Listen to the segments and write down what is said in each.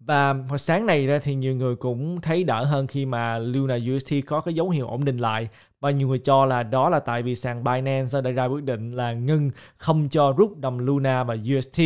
Và hồi sáng này ra thì nhiều người cũng thấy đỡ hơn khi mà Luna UST có cái dấu hiệu ổn định lại và nhiều người cho là đó là tại vì sàn Binance đã ra quyết định là ngưng không cho rút đồng Luna và UST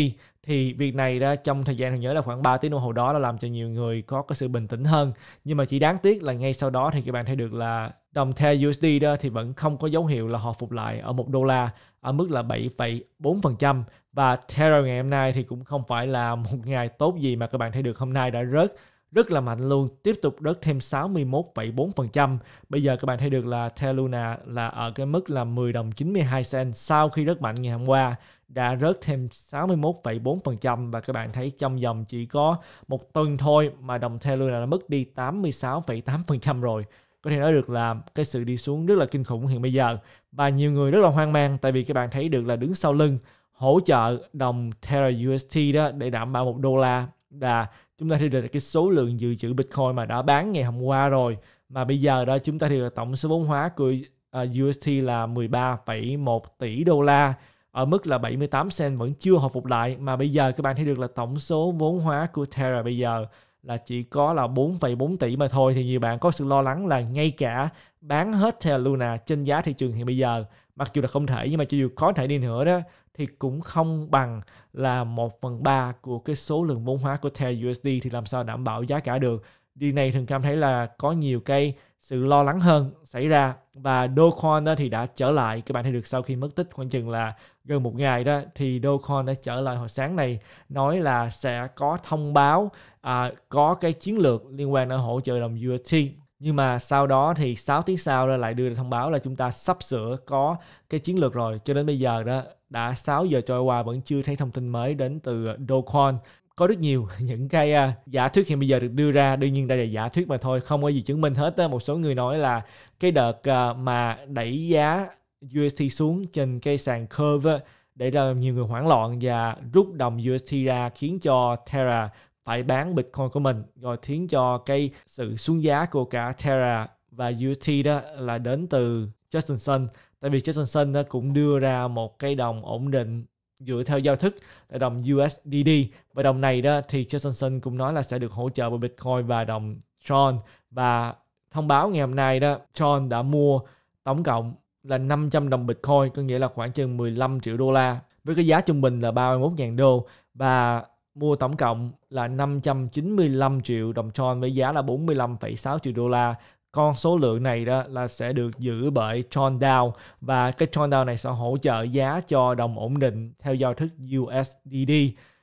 thì việc này ra trong thời gian thường nhớ là khoảng 3 tiếng đồng hồ đó đã làm cho nhiều người có cái sự bình tĩnh hơn nhưng mà chỉ đáng tiếc là ngay sau đó thì các bạn thấy được là đồng the USD đó thì vẫn không có dấu hiệu là họ phục lại ở một đô la ở mức là 7,4% và Terra ngày hôm nay thì cũng không phải là một ngày tốt gì mà các bạn thấy được hôm nay đã rớt rất là mạnh luôn, tiếp tục rớt thêm 61,4%. Bây giờ các bạn thấy được là Teluna là ở cái mức là 10 đồng 92 cent sau khi rất mạnh ngày hôm qua đã rớt thêm 61,4% và các bạn thấy trong vòng chỉ có một tuần thôi mà đồng Teluna đã mất đi 86,8% rồi. Có thể nói được là cái sự đi xuống rất là kinh khủng hiện bây giờ và nhiều người rất là hoang mang tại vì các bạn thấy được là đứng sau lưng hỗ trợ đồng Terra UST đó để đảm bảo một đô la là chúng ta thấy được cái số lượng dự trữ Bitcoin mà đã bán ngày hôm qua rồi mà bây giờ đó chúng ta thì tổng số vốn hóa của ờ, UST là 13,1 tỷ đô la ở mức là 78 cent vẫn chưa hồi phục lại mà bây giờ các bạn thấy được là tổng số vốn hóa của Terra bây giờ là chỉ có là 4,4 tỷ mà thôi thì nhiều bạn có sự lo lắng là ngay cả bán hết Terra Luna trên giá thị trường hiện bây giờ mặc dù là không thể nhưng mà cho dù có thể đi nữa đó thì cũng không bằng là 1 phần 3 của cái số lượng vốn hóa của Terra USD thì làm sao đảm bảo giá cả được đi này thường cảm thấy là có nhiều cái sự lo lắng hơn xảy ra và Dogecoin đó thì đã trở lại các bạn thấy được sau khi mất tích khoảng chừng là gần một ngày đó thì Dogecoin đã trở lại hồi sáng này nói là sẽ có thông báo à, có cái chiến lược liên quan đến hỗ trợ đồng UST nhưng mà sau đó thì 6 tiếng sau đó lại đưa ra thông báo là chúng ta sắp sửa có cái chiến lược rồi cho đến bây giờ đó đã 6 giờ trôi qua vẫn chưa thấy thông tin mới đến từ Dogecoin có rất nhiều những cái uh, giả thuyết hiện bây giờ được đưa ra đương nhiên đây là giả thuyết mà thôi không có gì chứng minh hết á một số người nói là cái đợt uh, mà đẩy giá UST xuống trên cái sàn Curve để ra nhiều người hoảng loạn và rút đồng UST ra khiến cho Terra phải bán Bitcoin của mình rồi khiến cho cái sự xuống giá của cả Terra và UT đó là đến từ Justin Sun tại vì Justin Sun nó cũng đưa ra một cái đồng ổn định dựa theo giao thức là đồng USDD và đồng này đó thì Justin Sun cũng nói là sẽ được hỗ trợ bởi Bitcoin và đồng Tron và thông báo ngày hôm nay đó Tron đã mua tổng cộng là 500 đồng Bitcoin có nghĩa là khoảng chừng 15 triệu đô la với cái giá trung bình là 31.000 đô và mua tổng cộng là 595 triệu đồng Tron với giá là 45,6 triệu đô la. Con số lượng này đó là sẽ được giữ bởi Tron Dow và cái Tron Dow này sẽ hỗ trợ giá cho đồng ổn định theo giao thức USDD.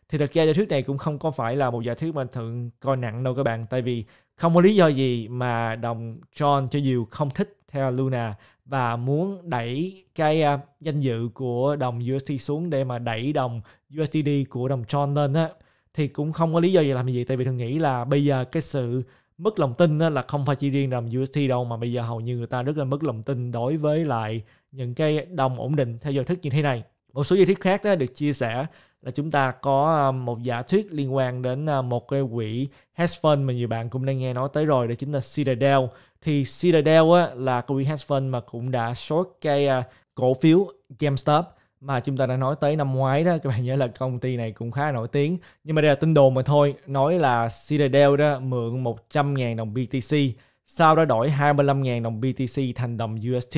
Thì thật ra giả thuyết này cũng không có phải là một giả thuyết mà thường coi nặng đâu các bạn tại vì không có lý do gì mà đồng Tron cho dù không thích theo Luna và muốn đẩy cái uh, danh dự của đồng USDT xuống để mà đẩy đồng USDD của đồng Tron lên á thì cũng không có lý do gì làm gì tại vì thường nghĩ là bây giờ cái sự mất lòng tin á, là không phải chỉ riêng đồng USDT đâu mà bây giờ hầu như người ta rất là mất lòng tin đối với lại những cái đồng ổn định theo giờ thức như thế này một số giải thích khác đó được chia sẻ là chúng ta có ờ, một giả thuyết liên quan đến ờ, một cái quỹ hedge fund mà nhiều bạn cũng đang nghe nói tới rồi đó chính là Citadel thì Citadel á, là cái quỹ hedge fund mà cũng đã short cái ờ, cổ phiếu GameStop mà chúng ta đã nói tới năm ngoái đó các bạn nhớ là công ty này cũng khá nổi tiếng nhưng mà đây là tin đồn mà thôi nói là Citadel đó mượn 100.000 đồng BTC sau đó đổi 25.000 đồng BTC thành đồng UST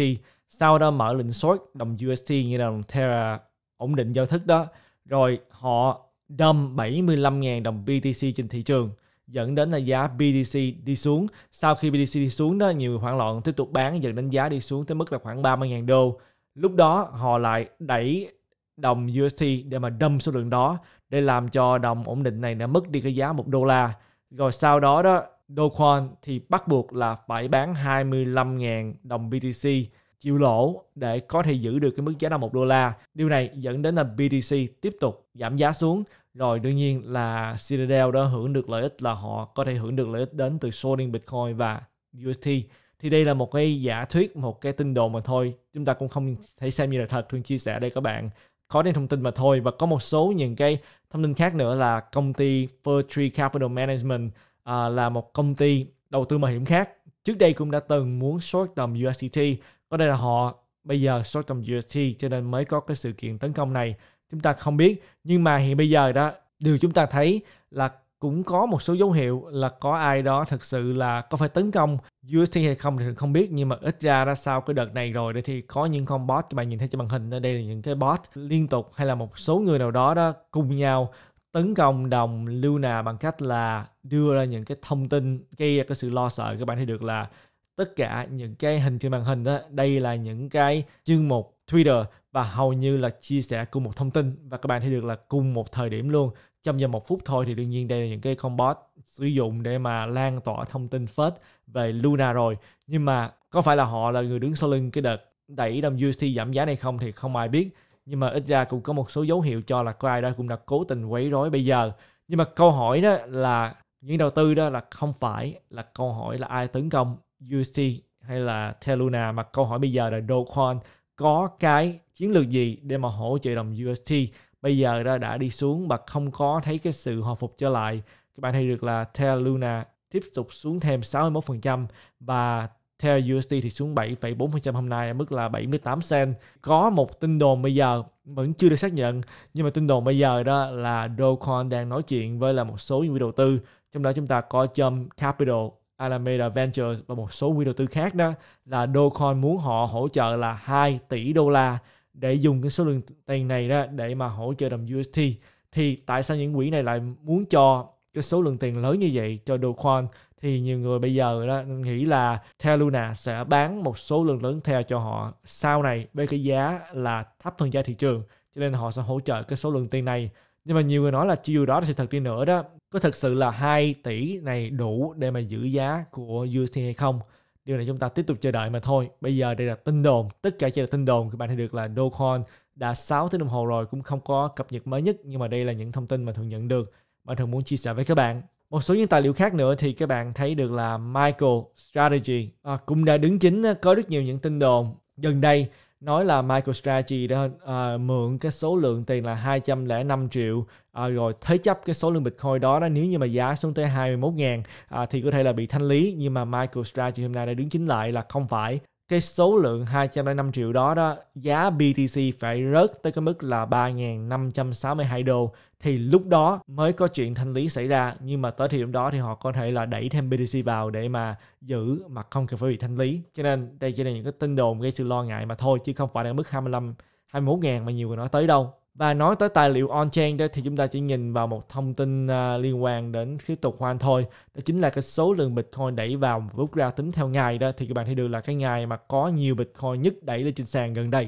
sau đó mở lệnh short đồng UST như đồng Terra ổn định giao thức đó rồi họ đâm 75.000 đồng BTC trên thị trường dẫn đến là giá BTC đi xuống. Sau khi BTC đi xuống đó, nhiều hoảng loạn tiếp tục bán dẫn đến giá đi xuống tới mức là khoảng 30.000 đô. Lúc đó họ lại đẩy đồng USD để mà đâm số lượng đó để làm cho đồng ổn định này đã mất đi cái giá 1 đô la. Rồi sau đó đó, Dogecoin thì bắt buộc là phải bán 25.000 đồng BTC chịu lỗ để có thể giữ được cái mức giá là một đô la. Điều này dẫn đến là BTC tiếp tục giảm giá xuống rồi đương nhiên là Citadel đã hưởng được lợi ích là họ có thể hưởng được lợi ích đến từ shorting Bitcoin và UST thì đây là một cái giả thuyết một cái tin đồn mà thôi chúng ta cũng không thể xem như là thật thường chia sẻ đây các bạn có những thông tin mà thôi và có một số những cái thông tin khác nữa là công ty Fir Tree Capital Management à, là một công ty đầu tư mạo hiểm khác trước đây cũng đã từng muốn short đồng USDT có đây là họ bây giờ short trong UST cho nên mới có cái sự kiện tấn công này. Chúng ta không biết nhưng mà hiện bây giờ đó điều chúng ta thấy là cũng có một số dấu hiệu là có ai đó thực sự là có phải tấn công UST hay không thì không biết nhưng mà ít ra ra sau cái đợt này rồi thì có những con bot các bạn nhìn thấy trên màn hình ở đây là những cái bot liên tục hay là một số người nào đó đó cùng nhau tấn công đồng Luna bằng cách là đưa ra những cái thông tin gây ra cái sự lo sợ các bạn thấy được là tất cả những cái hình trên màn hình đó đây là những cái chương mục Twitter và hầu như là chia sẻ cùng một thông tin và các bạn thấy được là cùng một thời điểm luôn trong vòng một phút thôi thì đương nhiên đây là những cái con bot sử dụng để mà lan tỏa thông tin phết về Luna rồi nhưng mà có phải là họ là người đứng sau lưng cái đợt đẩy đồng UST giảm giá này không thì không ai biết nhưng mà ít ra cũng có một số dấu hiệu cho là có ai đó cũng đã cố tình quấy rối bây giờ nhưng mà câu hỏi đó là những đầu tư đó là không phải là câu hỏi là ai tấn công UST hay là Teluna mà câu hỏi bây giờ là Dogecoin có cái chiến lược gì để mà hỗ trợ đồng UST bây giờ đã, đã đi xuống và không có thấy cái sự hồi phục trở lại các bạn thấy được là Teluna tiếp tục xuống thêm 61% và theo USD thì xuống 7,4% hôm nay ở mức là 78 cent. Có một tin đồn bây giờ vẫn chưa được xác nhận nhưng mà tin đồn bây giờ đó là Dogecoin đang nói chuyện với là một số những đầu tư trong đó chúng ta có Jump Capital Alameda Ventures và một số quỹ đầu tư khác đó là Dogecoin muốn họ hỗ trợ là 2 tỷ đô la để dùng cái số lượng tiền này đó để mà hỗ trợ đồng UST thì tại sao những quỹ này lại muốn cho cái số lượng tiền lớn như vậy cho Dogecoin thì nhiều người bây giờ đó nghĩ là theo Luna sẽ bán một số lượng lớn theo cho họ sau này với cái giá là thấp hơn giá thị trường cho nên họ sẽ hỗ trợ cái số lượng tiền này nhưng mà nhiều người nói là chiều đó sẽ thật đi nữa đó có thực sự là 2 tỷ này đủ để mà giữ giá của UST hay không điều này chúng ta tiếp tục chờ đợi mà thôi bây giờ đây là tin đồn tất cả chỉ là tin đồn các bạn thấy được là Dogecoin đã 6 tiếng đồng hồ rồi cũng không có cập nhật mới nhất nhưng mà đây là những thông tin mà thường nhận được mà thường muốn chia sẻ với các bạn một số những tài liệu khác nữa thì các bạn thấy được là Michael Strategy à, cũng đã đứng chính à, có rất nhiều những tin đồn gần đây nói là MicroStrategy đã uh, mượn cái số lượng tiền là 205 triệu uh, rồi thế chấp cái số lượng Bitcoin đó, đó nếu như mà giá xuống tới 21 ngàn uh, thì có thể là bị thanh lý nhưng mà MicroStrategy hôm nay đã đứng chính lại là không phải cái số lượng 205 triệu đó đó giá BTC phải rớt tới cái mức là 3.562 đô thì lúc đó mới có chuyện thanh lý xảy ra nhưng mà tới thời điểm đó thì họ có thể là đẩy thêm BTC vào để mà giữ mà không cần phải bị thanh lý cho nên đây chỉ là những cái tin đồn gây sự lo ngại mà thôi chứ không phải là mức 25 21 000 mà nhiều người nói tới đâu và nói tới tài liệu on-chain đó thì chúng ta chỉ nhìn vào một thông tin à, liên quan đến crypto khoan thôi. Đó chính là cái số lượng Bitcoin đẩy vào và rút ra tính theo ngày đó. Thì các bạn thấy được là cái ngày mà có nhiều Bitcoin nhất đẩy lên trên sàn gần đây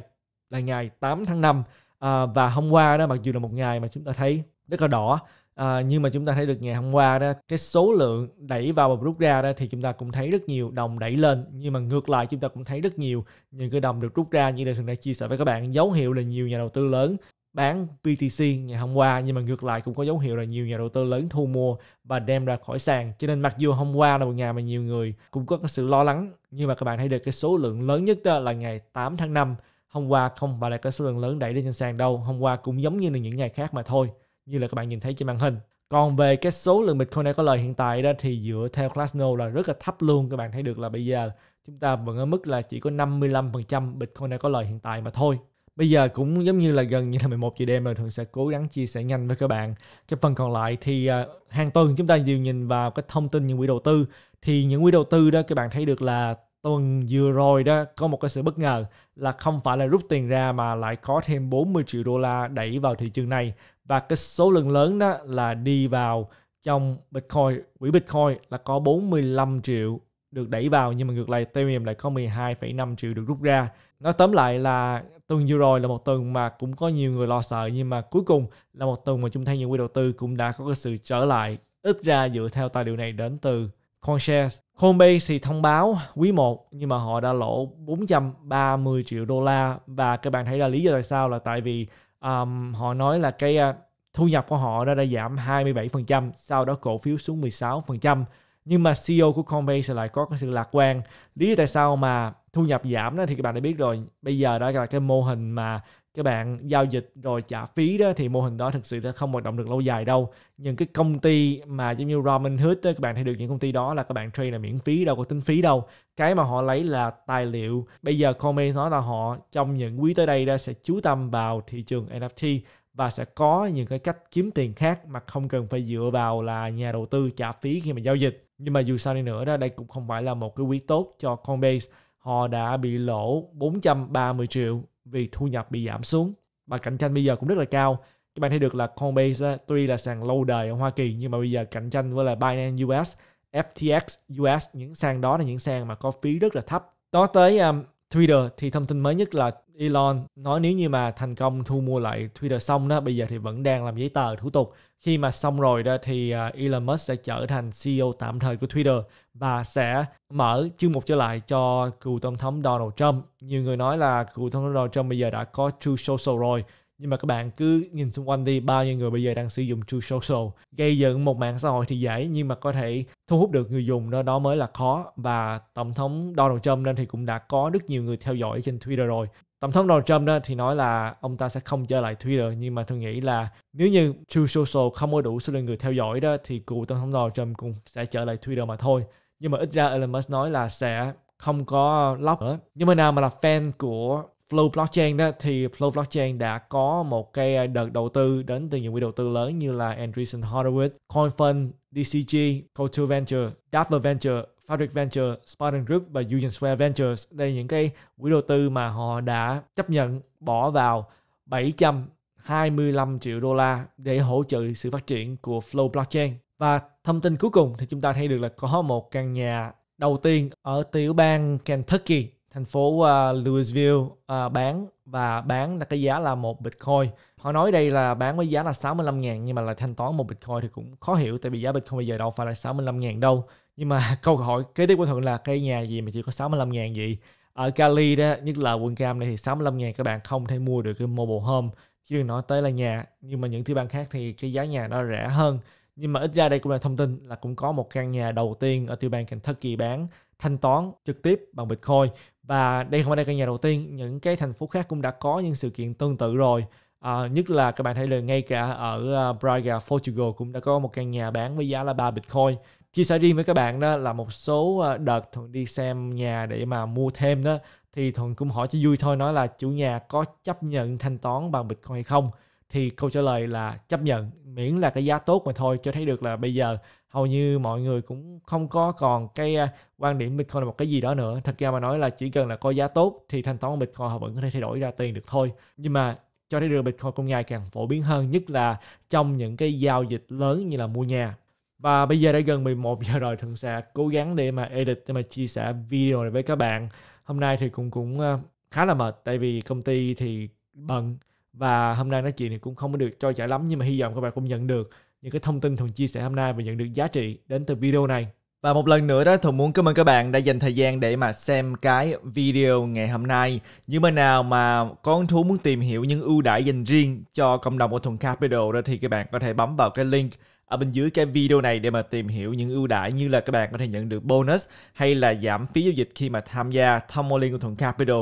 là ngày 8 tháng 5. Uh, à, và hôm qua đó mặc dù là một ngày mà chúng ta thấy rất là đỏ À, nhưng mà chúng ta thấy được ngày hôm qua đó cái số lượng đẩy vào và rút ra đó thì chúng ta cũng thấy rất nhiều đồng đẩy lên nhưng mà ngược lại chúng ta cũng thấy rất nhiều những cái đồng được rút ra như đây thường đã chia sẻ với các bạn dấu hiệu là nhiều nhà đầu tư lớn bán BTC ngày hôm qua nhưng mà ngược lại cũng có dấu hiệu là nhiều nhà đầu tư lớn thu mua và đem ra khỏi sàn cho nên mặc dù hôm qua là một ngày mà nhiều người cũng có cái sự lo lắng nhưng mà các bạn thấy được cái số lượng lớn nhất đó là ngày 8 tháng 5 hôm qua không phải là cái số lượng lớn đẩy lên trên sàn đâu hôm qua cũng giống như là những ngày khác mà thôi như là các bạn nhìn thấy trên màn hình còn về cái số lượng Bitcoin đã có lời hiện tại đó thì dựa theo Glassnode là rất là thấp luôn các bạn thấy được là bây giờ chúng ta vẫn ở mức là chỉ có 55% Bitcoin đã có lời hiện tại mà thôi Bây giờ cũng giống như là gần như là 11 giờ đêm rồi thường sẽ cố gắng chia sẻ nhanh với các bạn. Cái phần còn lại thì à, hàng tuần chúng ta đều nhìn vào cái thông tin những quỹ đầu tư thì những quỹ đầu tư đó các bạn thấy được là tuần vừa rồi đó có một cái sự bất ngờ là không phải là rút tiền ra mà lại có thêm 40 triệu đô la đẩy vào thị trường này và cái số lượng lớn đó là đi vào trong Bitcoin, quỹ Bitcoin là có 45 triệu được đẩy vào nhưng mà ngược lại Ethereum lại có 12,5 triệu được rút ra. Nói tóm lại là tuần vừa rồi là một tuần mà cũng có nhiều người lo sợ nhưng mà cuối cùng là một tuần mà chúng ta những quỹ đầu tư cũng đã có cái sự trở lại ít ra dựa theo tài liệu này đến từ CoinShares. Coinbase thì thông báo quý 1 nhưng mà họ đã lỗ 430 triệu đô la và các bạn thấy là lý do tại sao là tại vì um, họ nói là cái ờ, thu nhập của họ đã, đã giảm 27%, sau đó cổ phiếu xuống 16% nhưng mà CEO của Coinbase lại có cái sự lạc quan lý do tại sao mà thu nhập giảm đó thì các bạn đã biết rồi bây giờ đó là cái mô hình mà các bạn giao dịch rồi trả phí đó thì mô hình đó thực sự đã không hoạt động được lâu dài đâu nhưng cái công ty mà giống như Robinhood đó, các bạn thấy được những công ty đó là các bạn trade là miễn phí đâu có tính phí đâu cái mà họ lấy là tài liệu bây giờ Coinbase nói là họ trong những quý tới đây đó sẽ chú tâm vào thị trường NFT và sẽ có những cái cách kiếm tiền khác mà không cần phải dựa vào là nhà đầu tư trả phí khi mà giao dịch nhưng mà dù sao đi nữa đó đây cũng không phải là một cái quý tốt cho Coinbase họ đã bị lỗ 430 triệu vì thu nhập bị giảm xuống và cạnh tranh bây giờ cũng rất là cao các bạn thấy được là Coinbase á, tuy là sàn lâu đời ở Hoa Kỳ nhưng mà bây giờ cạnh tranh với là Binance US, FTX US những sàn đó là những sàn mà có phí rất là thấp. Đó tới um, Twitter thì thông tin mới nhất là Elon nói nếu như mà thành công thu mua lại Twitter xong đó bây giờ thì vẫn đang làm giấy tờ thủ tục khi mà xong rồi đó thì à, Elon Musk sẽ trở thành CEO tạm thời của Twitter và sẽ mở chương mục trở lại cho cựu tổng thống Donald Trump nhiều người nói là cựu tổng thống Donald Trump bây giờ đã có True Social rồi nhưng mà các bạn cứ nhìn xung quanh đi bao nhiêu người bây giờ đang sử dụng True Social gây dựng một mạng xã hội thì dễ nhưng mà có thể thu hút được người dùng đó đó mới là khó và tổng thống Donald Trump nên thì cũng đã có rất nhiều người theo dõi trên Twitter rồi tổng thống Donald Trump đó thì nói là ông ta sẽ không trở lại Twitter nhưng mà tôi nghĩ là nếu như True Social không có đủ số lượng người theo dõi đó thì cựu tổng thống Donald Trump cũng sẽ trở lại Twitter mà thôi nhưng mà ít ra Elon Musk nói là sẽ không có lock nữa nhưng mà nào mà là fan của Flow Blockchain đó thì Flow Blockchain đã có một cái à, đợt đầu tư đến từ những quỹ đầu tư lớn như là Andreessen Horowitz, CoinFund, DCG, Culture Venture, Dapper Venture, Fabric Venture, Spartan Group và Union Square Ventures. Đây là những cái quỹ đầu tư mà họ đã chấp nhận bỏ vào 725 triệu đô la để hỗ trợ sự phát triển của Flow Blockchain. Và thông tin cuối cùng thì chúng ta thấy được là có một căn nhà đầu tiên ở tiểu bang Kentucky thành phố uh, Louisville uh, bán và bán là cái giá là một Bitcoin. Họ nói đây là bán với giá là 65 ngàn nhưng mà là thanh toán một Bitcoin thì cũng khó hiểu tại vì giá Bitcoin bây giờ đâu phải là 65 ngàn đâu. Nhưng mà câu hỏi kế tiếp của Thuận là cái nhà gì mà chỉ có 65 ngàn vậy? Ở Cali đó, nhất là quận cam này thì 65 ngàn các bạn không thể mua được cái mobile home chứ đừng nói tới là nhà. Nhưng mà những thứ bang khác thì cái giá nhà nó rẻ hơn. Nhưng mà ít ra đây cũng là thông tin là cũng có một căn nhà đầu tiên ở tiểu bang Kentucky bán thanh toán trực tiếp bằng Bitcoin và đây không phải là căn nhà đầu tiên những cái thành phố khác cũng đã có những sự kiện tương tự rồi à, nhất là các bạn thấy là ngay cả ở à, Braga Portugal cũng đã có một căn nhà bán với giá là 3 Bitcoin chia sẻ riêng với các bạn đó là một số à, đợt thuận đi xem nhà để mà mua thêm đó thì thuận cũng hỏi cho vui thôi nói là chủ nhà có chấp nhận thanh toán bằng bitcoin hay không thì câu trả lời là chấp nhận miễn là cái giá tốt mà thôi cho thấy được là bây giờ hầu như mọi người cũng không có còn cái à, quan điểm Bitcoin là một cái gì đó nữa thật ra mà nói là chỉ cần là có giá tốt thì thanh toán của Bitcoin họ vẫn có thể thay đổi ra tiền được thôi nhưng mà cho thấy được Bitcoin cũng ngày càng phổ biến hơn nhất là trong những cái giao dịch lớn như là mua nhà và bây giờ đã gần 11 giờ rồi thường sẽ cố gắng để mà edit để mà chia sẻ video này với các bạn hôm nay thì cũng cũng à, khá là mệt tại vì công ty thì bận và hôm nay nói chuyện thì cũng không có được cho trả lắm nhưng mà hy vọng các bạn cũng nhận được những cái thông tin Thuận chia sẻ hôm nay và nhận được giá trị đến từ video này. Và một lần nữa đó, Thuận muốn cảm ơn các bạn đã dành thời gian để mà xem cái video ngày hôm nay. nhưng mà nào mà con thú muốn tìm hiểu những ưu đãi dành riêng cho cộng đồng của Thuận Capital đó thì các bạn có thể bấm vào cái link ở bên dưới cái video này để mà tìm hiểu những ưu đãi như là các bạn có thể nhận được bonus hay là giảm phí giao dịch khi mà tham gia thông qua liên của Thuận Capital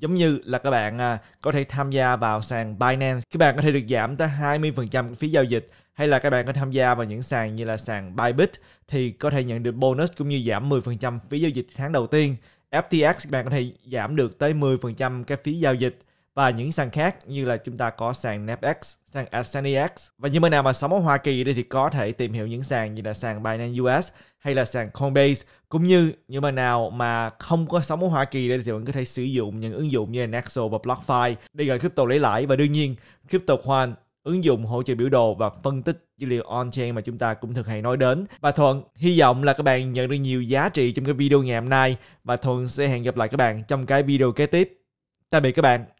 giống như là các bạn à, có thể tham gia vào sàn Binance các bạn có thể được giảm tới 20% phí giao dịch hay là các bạn có tham gia vào những sàn như là sàn Bybit thì có thể nhận được bonus cũng như giảm 10% phí giao dịch tháng đầu tiên FTX các bạn có thể giảm được tới 10% cái phí giao dịch và những sàn khác như là chúng ta có sàn NAPX, e sàn AscendEX và những bên nào mà sống ở Hoa Kỳ đây thì có thể tìm hiểu những sàn như là sàn Binance US hay là sàn Coinbase cũng như những bạn nào mà không có sống ở Hoa Kỳ đây thì bạn có thể sử dụng những ứng dụng như là Nexo và BlockFi để gửi crypto lấy lãi và đương nhiên crypto khoan ứng dụng hỗ trợ biểu đồ và phân tích dữ liệu on-chain mà chúng ta cũng thường hay nói đến. Và Thuận hy vọng là các bạn nhận được nhiều giá trị trong cái video ngày hôm nay và Thuận sẽ hẹn gặp lại các bạn trong cái video kế tiếp. Tạm biệt các bạn.